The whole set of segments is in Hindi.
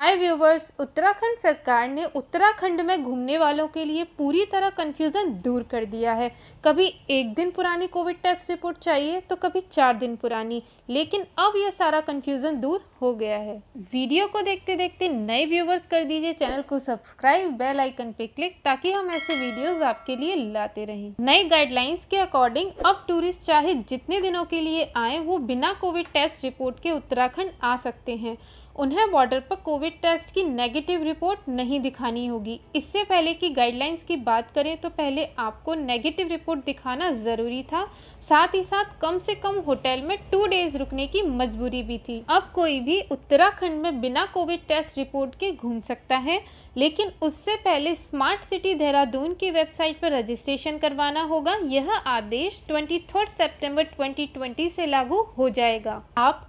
हाय व्यूवर्स उत्तराखंड सरकार ने उत्तराखंड में घूमने वालों के लिए पूरी तरह कन्फ्यूज़न दूर कर दिया है कभी एक दिन पुरानी कोविड टेस्ट रिपोर्ट चाहिए तो कभी चार दिन पुरानी लेकिन अब यह सारा कन्फ्यूज़न दूर हो गया है वीडियो को देखते देखते नए व्यूवर्स कर दीजिए चैनल को सब्सक्राइब बेल आइकन पे क्लिक ताकि हम ऐसे वीडियोज़ आपके लिए लाते रहे नई गाइडलाइंस के अकॉर्डिंग अब टूरिस्ट चाहे जितने दिनों के लिए आए वो बिना कोविड टेस्ट रिपोर्ट के उत्तराखंड आ सकते हैं उन्हें बॉर्डर पर कोविड टेस्ट की नेगेटिव रिपोर्ट नहीं दिखानी होगी इससे पहले की गाइडलाइंस की बात करें तो पहले आपको नेगेटिव रिपोर्ट दिखाना ज़रूरी था साथ ही साथ कम से कम होटल में टू डेज रुकने की मजबूरी भी थी अब कोई भी उत्तराखंड में बिना कोविड टेस्ट रिपोर्ट के घूम सकता है लेकिन उससे पहले स्मार्ट सिटी देहरादून की वेबसाइट पर रजिस्ट्रेशन करवाना होगा यह आदेश ट्वेंटी थर्ड सेप्टेम्बर से लागू हो जाएगा आप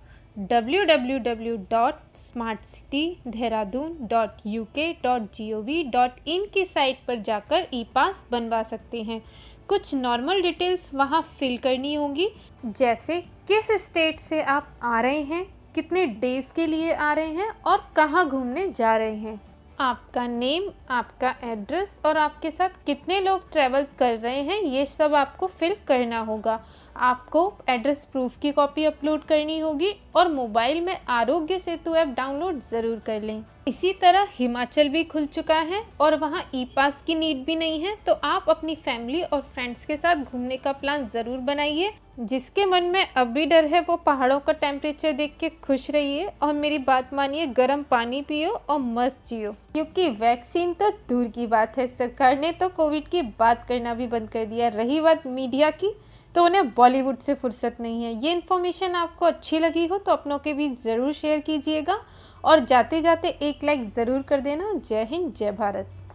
www.smartcitydehradun.uk.gov.in की साइट पर जाकर ई पास बनवा सकते हैं कुछ नॉर्मल डिटेल्स वहाँ फिल करनी होगी जैसे किस स्टेट से आप आ रहे हैं कितने डेज़ के लिए आ रहे हैं और कहाँ घूमने जा रहे हैं आपका नेम आपका एड्रेस और आपके साथ कितने लोग ट्रैवल कर रहे हैं ये सब आपको फिल करना होगा आपको एड्रेस प्रूफ की कॉपी अपलोड करनी होगी और मोबाइल में आरोग्य सेतु ऐप डाउनलोड ज़रूर कर लें इसी तरह हिमाचल भी खुल चुका है और वहाँ ई पास की नीड भी नहीं है तो आप अपनी फैमिली और फ्रेंड्स के साथ घूमने का प्लान ज़रूर बनाइए जिसके मन में अब भी डर है वो पहाड़ों का टेम्परेचर देख के खुश रहिए और मेरी बात मानिए गर्म पानी पियो और मस्त जियो क्योंकि वैक्सीन तो दूर की बात है सरकार ने तो कोविड की बात करना भी बंद कर दिया रही बात मीडिया की तो उन्हें बॉलीवुड से फुर्सत नहीं है ये इन्फॉर्मेशन आपको अच्छी लगी हो तो अपनों के बीच ज़रूर शेयर कीजिएगा और जाते जाते एक लाइक ज़रूर कर देना जय हिंद जय भारत